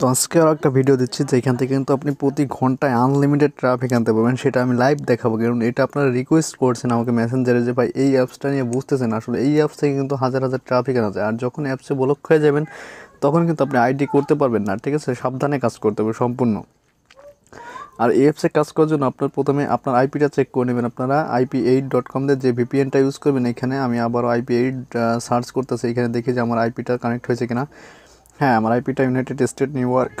তো আজকে আরও একটা ভিডিও দিচ্ছি যেখান থেকে কিন্তু আপনি প্রতি ঘন্টায় আনলিমিটেড ট্রাফিক আনতে পারবেন সেটা আমি লাইভ দেখাবো কারণ এটা আপনারা রিকোয়েস্ট করছেন আমাকে মেসেঞ্জারে যে ভাই এই অ্যাপসটা নিয়ে বুঝতেছেন আসলে এই অ্যাপস থেকে কিন্তু হাজার হাজার ট্রাফিক আনা যায় আর যখন অ্যাপসে ব্লক হয়ে যাবেন তখন কিন্তু আপনি আইডি করতে পারবেন না ঠিক আছে সাবধানে কাজ করতে হবে সম্পূর্ণ আর এই অ্যাপসে কাজ করার জন্য আপনার প্রথমে আপনার আইপিটা চেক করে নেবেন আপনারা আইপি এইট ডট কম দিয়ে যে ভিপিএনটা ইউজ করবেন এখানে আমি আবারও আইপি এইট সার্চ করতেছি এখানে দেখি যে আমার আইপিটা কানেক্ট হয়েছে কিনা হ্যাঁ আমার আইপিটা United State New York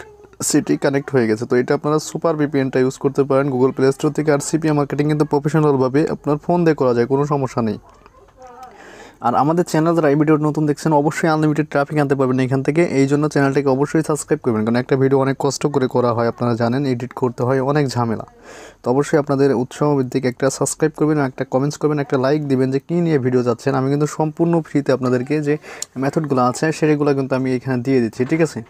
City connect হয়ে গেছে তো এটা আপনারা সুপার ভিপিএনটা ইউজ করতে পারেন গুগল প্লে স্টোর থেকে আর সিপিএ মার্কেটিং কিন্তু প্রফেশনালভাবে আপনার ফোন দিয়ে করা যায় কোনো সমস্যা নেই আর আমাদের চ্যানেল যারা এই ভিডিওটি নতুন দেখছেন অবশ্যই আনলিমিটেড ট্রাফিক আনতে পারবেন এখান থেকে এই জন্য চ্যানেলটাকে অবশ্যই সাবস্ক্রাইব করবেন কারণ একটা ভিডিও অনেক কষ্ট করে করা হয় আপনারা জানেন এডিট করতে হয় অনেক ঝামেলা তো অবশ্যই আপনাদের উৎসাহ ভিত্তিক একটা সাবস্ক্রাইব করবেন একটা কমেন্টস করবেন একটা লাইক দিবেন যে কী নিয়ে ভিডিও যাচ্ছেন আমি কিন্তু সম্পূর্ণ ফ্রিতে আপনাদেরকে যে মেথডগুলো আছে সেগুলো কিন্তু আমি এখানে দিয়ে দিচ্ছি ঠিক আছে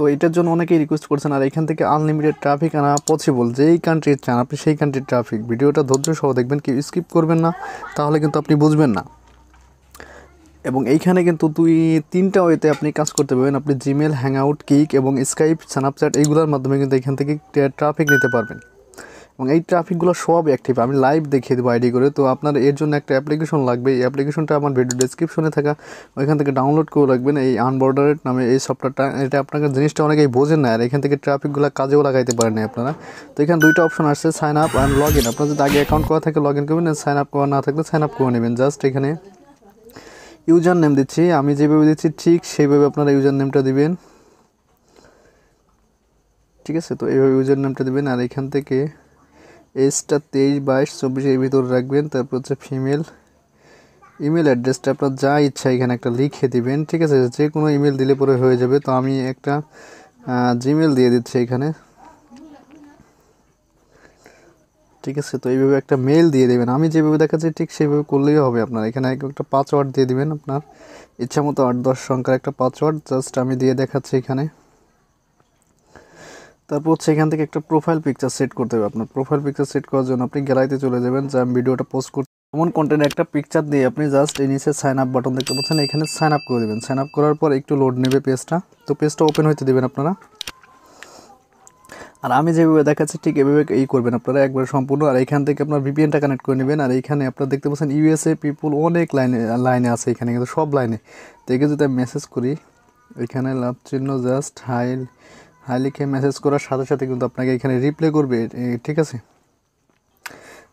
তো এটার জন্য অনেকেই রিকোয়েস্ট করছেন আর এখান থেকে আনলিমিটেড ট্রাফিক আনা পসিবল যেই কান্ট্রির চান আপনি সেই কান্ট্রির ট্রাফিক ভিডিওটা ধৈর্য সহ দেখবেন কি স্কিপ করবেন না তাহলে কিন্তু আপনি বুঝবেন না এবং এইখানে কিন্তু দুই তিনটা ওয়েতে আপনি কাজ করতে পারবেন আপনি জিমেল হ্যাং আউট কিক এবং স্কাইপ স্ন্যাপচ্যাট এইগুলোর মাধ্যমে কিন্তু এখান থেকে ট্রাফিক নিতে পারবেন এবং এই ট্রাফিকগুলো সব অ্যাক্টিভ আমি লাইভ দেখিয়ে দেবো আইডি করে তো আপনার এর জন্য একটা অ্যাপ্লিকেশন লাগবে এই অ্যাপ্লিকেশনটা আমার ভিডিও ডিসক্রিপশনে থাকা ওইখান থেকে ডাউনলোড করে রাখবেন এই আনবর্ডারেড নামে এই সফটওয়্যারটা এটা আপনাকে জিনিসটা অনেকেই বোঝেন না আর এখান থেকে ট্রাফিকগুলো কাজেও লাগাইতে পারেন আপনারা তো এখানে দুইটা অপশন আসছে sign up and log in আপনার যদি আগে অ্যাকাউন্ট করা থাকে লগ ইন করবেন সাইন আপ করা না থাকলে সাইন আপ করে নেবেন জাস্ট এখানে ইউজার নেম দিচ্ছি আমি যেভাবে দিচ্ছি ঠিক সেইভাবে আপনারা ইউজার নেমটা দিবেন ঠিক আছে তো এইভাবে ইউজার নেমটা দেবেন আর এখান থেকে এজটা তেইশ বাইশ চব্বিশের ভিতর রাখবেন তারপর হচ্ছে ফিমেল ইমেল অ্যাড্রেসটা আপনার যা ইচ্ছা এখানে একটা লিখে দিবেন ঠিক আছে যে কোনো ইমেল দিলে পরে হয়ে যাবে তো আমি একটা জিমেল দিয়ে দিচ্ছি এখানে ঠিক আছে তো এইভাবে একটা মেল দিয়ে দেবেন আমি যেভাবে দেখাচ্ছি ঠিক সেইভাবে করলেই হবে আপনার এখানে একটা পাসওয়ার্ড দিয়ে দিবেন আপনার ইচ্ছা মতো আট দশ সংখ্যার একটা পাসওয়ার্ড জাস্ট আমি দিয়ে দেখাচ্ছি এখানে তারপর হচ্ছে এখান থেকে একটা প্রোফাইল পিকচার সেট করতে হবে আপনার প্রোফাইল পিকচার সেট করার জন্য আপনি গ্যালারিতে চলে যাবেন যে আমি ভিডিওটা পোস্ট করছি এমন কন্টেন্ট একটা পিকচার দিয়ে আপনি জাস্ট এই নিচে সাইন আপ বাটন দেখতে পাচ্ছেন এখানে সাইন আপ করে দেবেন সাইন আপ করার পর একটু লোড নেবে পেজটা তো পেজটা ওপেন হইতে দেবেন আপনারা আর আমি যেভাবে দেখাচ্ছি ঠিক এভাবে এই করবেন আপনারা একবার সম্পূর্ণ আর এখান থেকে আপনার ভিপিএনটা কানেক্ট করে নেবেন আর এখানে আপনারা দেখতে পাচ্ছেন ইউএসএ পিপুল অনেক লাইনে লাইনে আছে এখানে কিন্তু সব লাইনে তো যদি আমি মেসেজ করি এখানে লাভ চিহ্ন জাস্ট হাই হাই লিখে মেসেজ করার সাথে সাথে কিন্তু আপনাকে এখানে রিপ্লে করবে ঠিক আছে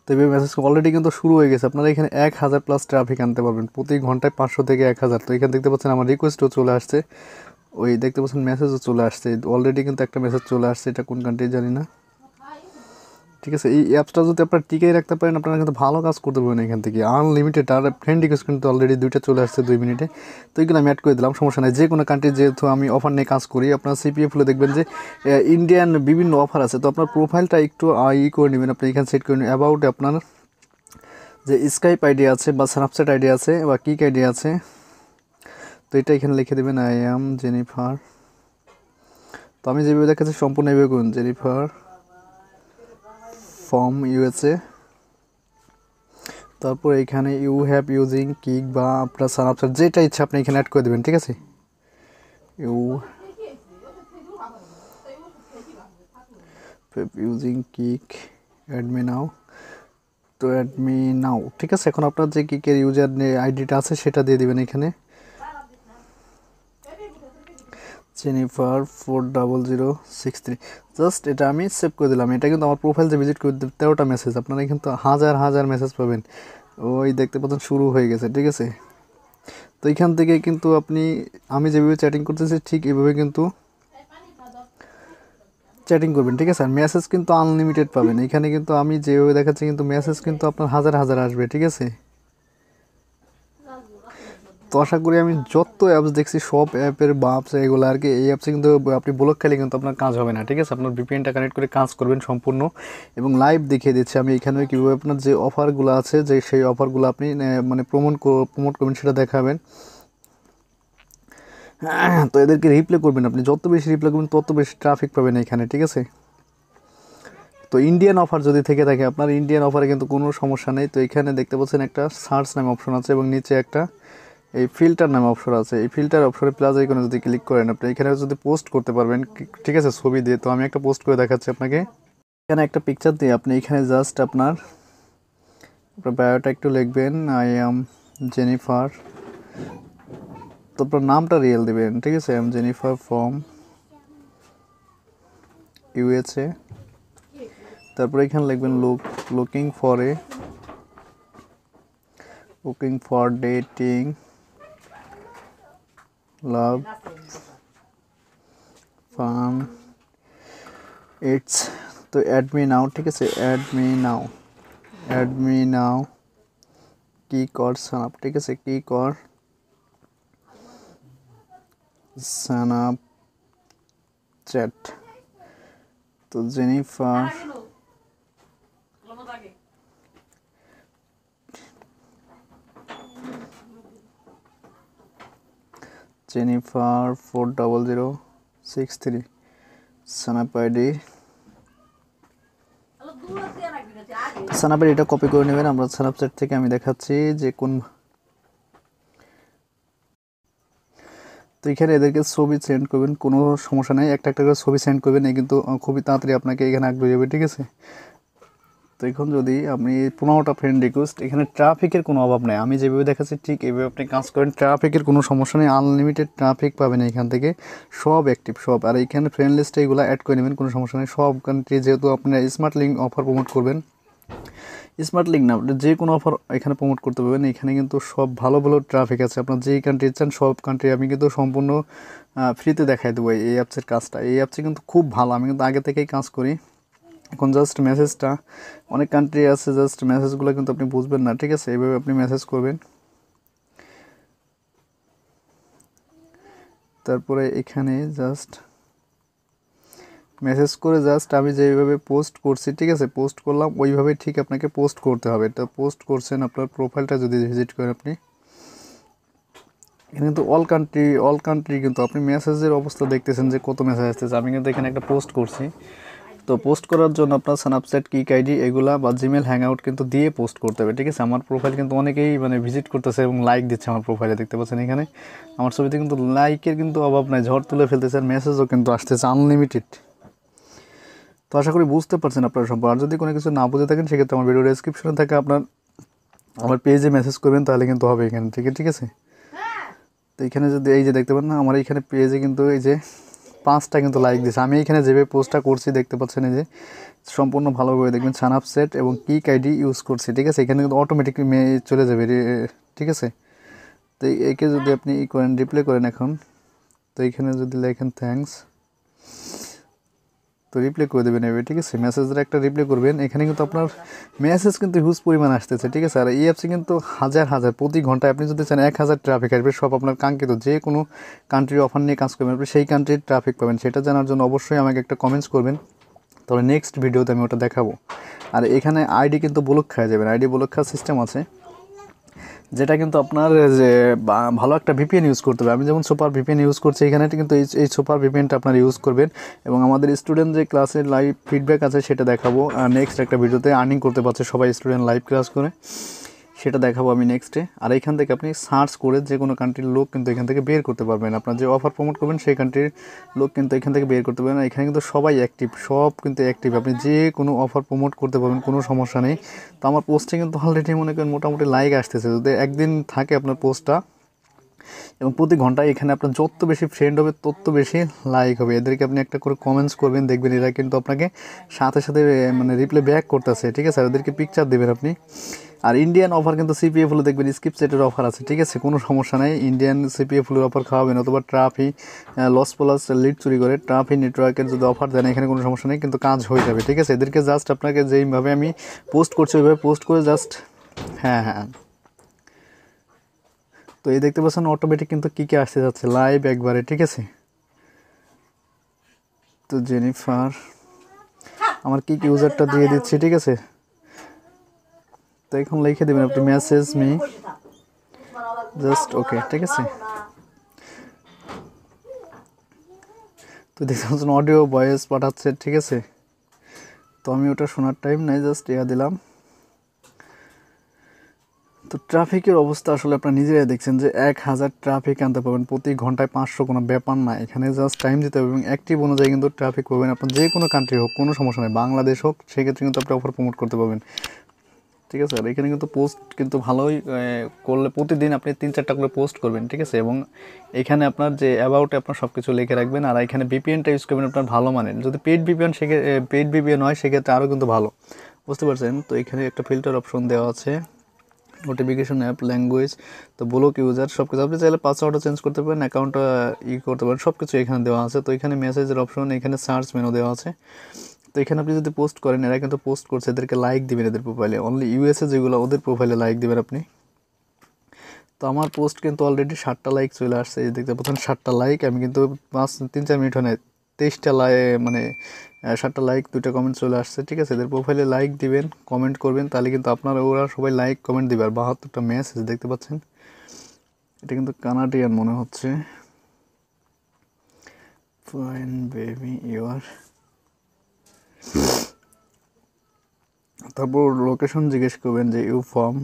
তো এভাবে মেসেজ অলরেডি কিন্তু শুরু হয়ে গেছে আপনারা এখানে এক হাজার প্লাস ট্রাফিক আনতে পারবেন প্রতি ঘন্টায় পাঁচশো থেকে এক হাজার তো এখানে দেখতে পাচ্ছেন আমার রিকোয়েস্টও চলে আসছে ওই দেখতে পাচ্ছেন মেসেজও চলে আসছে অলরেডি কিন্তু একটা মেসেজ চলে আসছে এটা কোন কান্ট্রি জানি না ঠিক আছে এই অ্যাপসটা যদি আপনারা টিকিয়ে রাখতে পারেন আপনারা কিন্তু ভালো কাজ করতে পারবেন এখান থেকে আনলিমিটেড আর ফ্রেন্ড রিকোয়েস্ট কিন্তু অলরেডি দুইটা চলে আসছে দুই মিনিটে তো এগুলো আমি অ্যাড করে দিলাম সমস্যা নেই যে কোনো কান্ট্রি যেহেতু আমি অফার নিয়ে কাজ করি আপনার সিপিএফ হলে দেখবেন যে ইন্ডিয়ান বিভিন্ন অফার আছে তো আপনার প্রোফাইলটা একটু ই করে নেবেন আপনি এখানে সেট করে নেবেন অ্যাবাউট আপনার যে স্কাইপ আইডি আছে বা স্ন্যাপচ্যাট আইডি আছে বা কিক আইডি আছে তো এটা এখানে লিখে দেবেন আই অ্যাম জেনিফার তো আমি যেভাবে দেখাচ্ছি সম্পূর্ণ এভাবে করুন জেনিফার ফর্ম ইউএসএ তারপর এখানে ইউ হ্যাভ ইউজিং কিক বা আপনার সানাপসার যেটা ইচ্ছা আপনি এখানে অ্যাড করে দেবেন ঠিক আছে you using Kik add me now তো অ্যাডমি নাও ঠিক আছে এখন আপনার যে কিকের ইউজার আইডিটা আছে সেটা দিয়ে দেবেন এখানে Jennifer four double zero six three just এটা আমি সেভ করে দিলাম এটা কিন্তু আমার প্রোফাইল যে ভিজিট করে তেরোটা মেসেজ আপনারা কিন্তু হাজার হাজার মেসেজ পাবেন ওই দেখতে পাচ্ছেন শুরু হয়ে গেছে ঠিক আছে তো এখান থেকে কিন্তু আপনি আমি যেভাবে চ্যাটিং করতেছি ঠিক এইভাবে কিন্তু চ্যাটিং করবেন ঠিক আছে আর মেসেজ কিন্তু আনলিমিটেড পাবেন এখানে কিন্তু আমি যেভাবে দেখাচ্ছি কিন্তু মেসেজ কিন্তু আপনার হাজার হাজার আসবে ঠিক আছে তো আশা করি আমি যত অ্যাপস দেখছি সব অ্যাপের বাপস এগুলো আর কি এই অ্যাপসে কিন্তু আপনি ব্লক খেলে কিন্তু আপনার কাজ হবে না ঠিক আছে আপনার ভিপিএনটা কানেক্ট করে কাজ করবেন সম্পূর্ণ এবং লাইভ দেখিয়ে দিচ্ছি আমি এখানে কীভাবে আপনার যে অফারগুলো আছে যে সেই অফারগুলো আপনি মানে প্রমোট প্রমোট করবেন সেটা দেখাবেন তো এদেরকে রিপ্লে করবেন আপনি যত বেশি রিপ্লে করবেন তত বেশি ট্রাফিক পাবেন এখানে ঠিক আছে তো ইন্ডিয়ান অফার যদি থেকে থাকে আপনার ইন্ডিয়ান অফারে কিন্তু কোনো সমস্যা নেই তো এখানে দেখতে পাচ্ছেন একটা সার্চ নামে অপশন আছে এবং নিচে একটা এই ফিল্টার নামে অপশন আছে এই ফিল্টার অপশনে প্লাস এখানে যদি ক্লিক করেন আপনি এখানে যদি পোস্ট করতে পারবেন ঠিক আছে ছবি দিয়ে তো আমি একটা পোস্ট করে দেখাচ্ছি আপনাকে এখানে একটা পিকচার দিয়ে আপনি এখানে জাস্ট আপনার আপনার বায়োটা একটু লিখবেন আই এম জেনিফার তো আপনার নামটা রিয়েল দেবেন ঠিক আছে I am Jennifer from USA তারপরে এখানে লিখবেন look looking for a looking for dating love form it's तो एडमी नाउ ठीक है एडमी नाउ एडमी नाउ की कॉर सनअप ठीक है की कॉर सनअप चैट तो Jennifer Jennifer four double zero six three সানাপ আইডি সানাপ এটা কপি করে নেবেন আমরা স্যানাপচ্যাট থেকে আমি দেখাচ্ছি যে কোন তো এখানে এদেরকে ছবি সেন্ড করবেন কোনো সমস্যা নেই একটা একটা করে ছবি সেন্ড করবেন এই কিন্তু খুবই তাড়াতাড়ি আপনাকে এখানে আগ্রহী হবে ঠিক আছে তো এখন যদি আপনি পনেরোটা ফ্রেন্ড রিকোয়েস্ট এখানে ট্রাফিকের কোনো অভাব নেই আমি যেভাবে দেখাচ্ছি ঠিক এভাবে আপনি কাজ করেন ট্রাফিকের কোনো সমস্যা নেই আনলিমিটেড ট্রাফিক পাবেন এখান থেকে সব অ্যাক্টিভ সব আর এখানে ফ্রেন্ড লিস্টে এগুলো অ্যাড করে নেবেন কোনো সমস্যা নেই সব কান্ট্রি যেহেতু আপনার স্মার্ট লিঙ্ক অফার প্রমোট করবেন স্মার্ট লিঙ্ক না যে কোনো অফার এখানে প্রমোট করতে পারবেন এখানে কিন্তু সব ভালো ভালো ট্রাফিক আছে আপনার যেই কান্ট্রি চান সব কান্ট্রি আমি কিন্তু সম্পূর্ণ ফ্রিতে দেখাই দেবো এই অ্যাপসের কাজটা এই অ্যাপসে কিন্তু খুব ভালো আমি কিন্তু আগে থেকেই কাজ করি এখন জাস্ট মেসেজটা অনেক কান্ট্রি আছে জাস্ট মেসেজগুলো কিন্তু আপনি বুঝবেন না ঠিক আছে এইভাবে আপনি মেসেজ করবেন তারপরে এখানে জাস্ট মেসেজ করে জাস্ট আমি যেভাবে পোস্ট করছি ঠিক আছে পোস্ট করলাম ওইভাবে ঠিক আপনাকে পোস্ট করতে হবে তো পোস্ট করছেন আপনার প্রোফাইলটা যদি ভিজিট করেন আপনি এখানে কিন্তু অল কান্ট্রি অল কান্ট্রি কিন্তু আপনি মেসেজের অবস্থা দেখতেছেন যে কত মেসেজ আসতেছে আমি কিন্তু এখানে একটা পোস্ট করছি তো পোস্ট করার জন্য আপনার স্ন্যাপচ্যাট কিক আইডি এগুলা বা জিমেল হ্যাং আউট কিন্তু দিয়ে পোস্ট করতে হবে ঠিক আছে আমার প্রোফাইল কিন্তু অনেকেই মানে ভিজিট করতেছে এবং লাইক দিচ্ছে আমার প্রোফাইলে দেখতে পাচ্ছেন এখানে আমার ছবিতে কিন্তু লাইকের কিন্তু অভাব নাই ঝড় তুলে ফেলতেছে আর মেসেজও কিন্তু আসতেছে আনলিমিটেড তো আশা করি বুঝতে পারছেন আপনার সম্পর্কে আর যদি কোনো কিছু না বুঝে থাকেন সেক্ষেত্রে আমার ভিডিও ডিসক্রিপশনে থাকে আপনার আমার পেজে মেসেজ করবেন তাহলে কিন্তু হবে ঠিক আছে ঠিক আছে তো এখানে যদি এই যে দেখতে পান না আমার এখানে পেজে কিন্তু এই যে পাঁচটা কিন্তু লাইক দিয়েছে আমি এখানে যেভাবে পোস্টটা করছি দেখতে পাচ্ছেন যে সম্পূর্ণ ভালোভাবে দেখবেন দেখবেন আপ সেট এবং কিক আইডি ইউজ করছি ঠিক আছে এখানে কিন্তু অটোমেটিক মেয়ে চলে যাবে ঠিক আছে তো একে যদি আপনি ই করেন রিপ্লে করেন এখন তো এখানে যদি লেখেন থ্যাংকস তো রিপ্লে করে দেবেন এভাবে ঠিক আছে মেসেজের একটা রিপ্লে করবেন এখানে কিন্তু আপনার মেসেজ কিন্তু হিউজ পরিমাণ আসতেছে ঠিক আছে আর এই অ্যাপসে কিন্তু হাজার হাজার প্রতি ঘন্টায় আপনি যদি চান এক হাজার ট্রাফিক আসবে সব আপনার কাঙ্ক্ষিত যে কোনো কান্ট্রির অফার নিয়ে কাজ করবেন আপনি সেই কান্ট্রির ট্রাফিক পাবেন সেটা জানার জন্য অবশ্যই আমাকে একটা কমেন্টস করবেন তাহলে নেক্সট ভিডিওতে আমি ওটা দেখাবো আর এখানে আইডি কিন্তু বলক খাওয়া যাবেন আইডি বলক খাওয়ার সিস্টেম আছে যেটা কিন্তু আপনার যে ভালো একটা ভিপিএন ইউজ করতে হবে আমি যেমন সুপার ভিপিএন ইউজ করছি এখানে কিন্তু এই সুপার ভিপিএনটা আপনার ইউজ করবেন এবং আমাদের স্টুডেন্ট যে ক্লাসের লাইভ ফিডব্যাক আছে সেটা দেখাবো নেক্সট একটা ভিডিওতে আর্নিং করতে পারছে সবাই স্টুডেন্ট লাইভ ক্লাস করে সেটা দেখাবো আমি নেক্সটে আর এখান থেকে আপনি সার্চ করে যে কোনো কান্ট্রির লোক কিন্তু এখান থেকে বের করতে পারবেন আপনার যে অফার প্রমোট করবেন সেই কান্ট্রির লোক কিন্তু এখান থেকে বের করতে পারবেন এখানে কিন্তু সবাই অ্যাক্টিভ সব কিন্তু অ্যাক্টিভ আপনি যে কোনো অফার প্রমোট করতে পারবেন কোনো সমস্যা নেই তো আমার পোস্টে কিন্তু অলরেডি মনে করেন মোটামুটি লাইক আসতেছে যদি একদিন থাকে আপনার পোস্টটা এবং প্রতি ঘন্টায় এখানে আপনার যত বেশি ফ্রেন্ড হবে তত বেশি লাইক হবে এদেরকে আপনি একটা করে কমেন্টস করবেন দেখবেন এরা কিন্তু আপনাকে সাথে সাথে মানে রিপ্লাই ব্যাক করতেছে ঠিক আছে এদেরকে পিকচার দেবেন আপনি আর ইন্ডিয়ান অফার কিন্তু সিপিএফ হলে দেখবেন স্কিপ সেটের অফার আছে ঠিক আছে কোনো সমস্যা নেই ইন্ডিয়ান সিপিএফ হলের অফার খাওয়াবেন অথবা ট্রাফি লস প্লাস লিড চুরি করে ট্রাফি নেটওয়ার্কের যদি অফার দেন এখানে কোনো সমস্যা নেই কিন্তু কাজ হয়ে যাবে ঠিক আছে এদেরকে জাস্ট আপনাকে যেইভাবে আমি পোস্ট করছি ওইভাবে পোস্ট করে জাস্ট হ্যাঁ হ্যাঁ তো এই দেখতে পাচ্ছেন অটোমেটিক কিন্তু কী কী আসতে যাচ্ছে লাইভ একবারে ঠিক আছে তো জেনিফার আমার কি ইউজারটা দিয়ে দিচ্ছি ঠিক আছে তো এখন লিখে দেবেন আপনি মেসেজ মি জাস্ট ওকে ঠিক আছে তো দেখতে পাচ্ছেন অডিও ভয়েস পাঠাচ্ছে ঠিক আছে তো আমি ওটা শোনার টাইম নাই জাস্ট ইয়া দিলাম তো ট্রাফিকের অবস্থা আসলে আপনারা নিজেরাই দেখছেন যে এক হাজার ট্রাফিক আনতে পারবেন প্রতি ঘন্টায় পাঁচশো কোনো ব্যাপার না এখানে জাস্ট টাইম দিতে হবে এবং অ্যাক্টিভ অনুযায়ী কিন্তু ট্রাফিক পাবেন আপনার যে কোনো কান্ট্রি হোক কোনো সমস্যা নেই বাংলাদেশ হোক সেক্ষেত্রে কিন্তু আপনি অফার প্রমোট করতে পারবেন ঠিক আছে আর এখানে কিন্তু পোস্ট কিন্তু ভালোই করলে প্রতিদিন আপনি তিন চারটা করে পোস্ট করবেন ঠিক আছে এবং এখানে আপনার যে অ্যাবাউটে আপনার সব কিছু লিখে রাখবেন আর এখানে বিপিএনটা ইউজ করবেন আপনার ভালো মানের যদি পেড বিপিএন সেক্ষেত্রে পেড বিপিএন হয় সেক্ষেত্রে আরও কিন্তু ভালো বুঝতে পারছেন তো এখানে একটা ফিল্টার অপশন দেওয়া আছে নোটিফিকেশন অ্যাপ ল্যাঙ্গুয়েজ তো ব্লক ইউজার সব কিছু আপনি চাইলে পাসওয়ার্ডও চেঞ্জ করতে পারেন অ্যাকাউন্ট ই করতে পারেন সব কিছু এখানে দেওয়া আছে তো এখানে মেসেজের অপশন এখানে সার্চ মেনু দেওয়া আছে তো এখানে আপনি যদি পোস্ট করেন এরা কিন্তু পোস্ট করছে এদেরকে লাইক দেবেন এদের প্রোফাইলে অনলি ইউএসএ যেগুলো ওদের প্রোফাইলে লাইক দেবেন আপনি তো আমার পোস্ট কিন্তু অলরেডি ষাটটা লাইক চলে আসছে এই দেখতে প্রথম ষাটটা লাইক আমি কিন্তু পাঁচ তিন চার মিনিট হয় তেইশটা লাই মানে সাতটা লাইক দুটা কমেন্ট চলে আসছে ঠিক আছে এদের প্রোফাইলে লাইক দিবেন কমেন্ট করবেন তাহলে কিন্তু আপনারা ওরা সবাই লাইক কমেন্ট দিবে আর বাহাত্তরটা মেসেজ দেখতে পাচ্ছেন এটা কিন্তু কানাডিয়ান মনে হচ্ছে ফাইন বেবি তারপর লোকেশন জিজ্ঞেস করবেন যে ইউ ফর্ম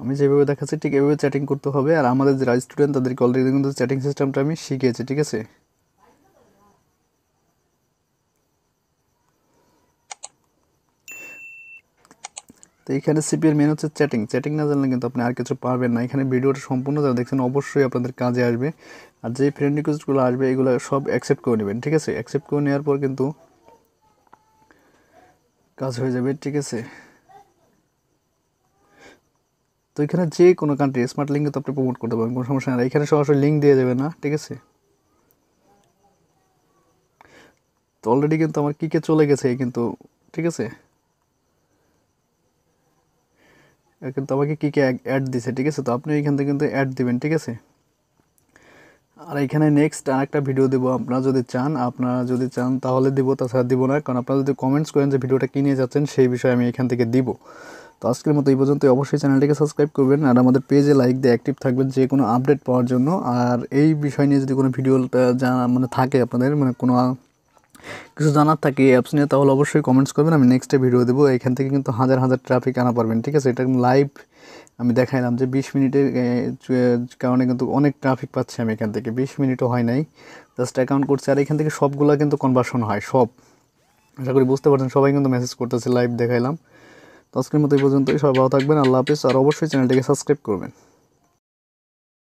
আমি যেভাবে দেখাচ্ছি ঠিক এভাবে চ্যাটিং করতে হবে আর আমাদের যারা স্টুডেন্ট তাদেরকে অলরেডি কিন্তু চ্যাটিং সিস্টেমটা আমি শিখিয়েছি ঠিক আছে তো এখানে সিপিএর মেন হচ্ছে চ্যাটিং চ্যাটিং না জানলে কিন্তু আপনি আর কিছু পারবেন না এখানে ভিডিওটা সম্পূর্ণ যারা দেখছেন অবশ্যই আপনাদের কাজে আসবে আর যে ফ্রেন্ড রিকোয়েস্টগুলো আসবে এগুলো সব অ্যাকসেপ্ট করে নেবেন ঠিক আছে অ্যাকসেপ্ট করে নেওয়ার পর কিন্তু কাজ হয়ে যাবে ঠিক আছে তো এখানে যে কোনো কান্ট্রি স্মার্ট লিঙ্ক তো আপনি প্রমোট করতে পারবেন কোনো সমস্যা নেই এখানে সরাসরি লিঙ্ক দিয়ে দেবে না ঠিক আছে তো অলরেডি কিন্তু আমার কী কে চলে গেছে কিন্তু ঠিক আছে কিন্তু আমাকে কী কী অ্যাড দিছে ঠিক আছে তো আপনি এখান থেকে কিন্তু অ্যাড দিবেন ঠিক আছে আর এখানে নেক্সট আর একটা ভিডিও দেবো আপনারা যদি চান আপনারা যদি চান তাহলে দিব তাছাড়া দিব না কারণ আপনারা যদি কমেন্টস করেন যে ভিডিওটা কিনে যাচ্ছেন সেই বিষয়ে আমি এখান থেকে দিব তো আজকের মতো এই পর্যন্ত অবশ্যই চ্যানেলটিকে সাবস্ক্রাইব করবেন আর আমাদের পেজে লাইক দিয়ে অ্যাক্টিভ থাকবেন যে কোনো আপডেট পাওয়ার জন্য আর এই বিষয় নিয়ে যদি কোনো ভিডিওটা যা মানে থাকে আপনাদের মানে কোনো কিছু জানার থাকে এই অ্যাপস নিয়ে তাহলে অবশ্যই কমেন্টস করবেন আমি নেক্সটে ভিডিও দেবো এখান থেকে কিন্তু হাজার হাজার ট্রাফিক আনা পারবেন ঠিক আছে এটা লাইভ আমি দেখাইলাম যে বিশ মিনিটে কারণে কিন্তু অনেক ট্রাফিক পাচ্ছি আমি এখান থেকে বিশ মিনিটও হয় নাই জাস্ট অ্যাকাউন্ট করছি আর এখান থেকে সবগুলো কিন্তু কনভার্সন হয় সব আশা করি বুঝতে পারছেন সবাই কিন্তু মেসেজ করতেছে লাইভ দেখাইলাম তো আজকের মতো এই পর্যন্তই সবাই ভালো থাকবেন আল্লাহ হাফিজ আর অবশ্যই চ্যানেলটিকে সাবস্ক্রাইব করবেন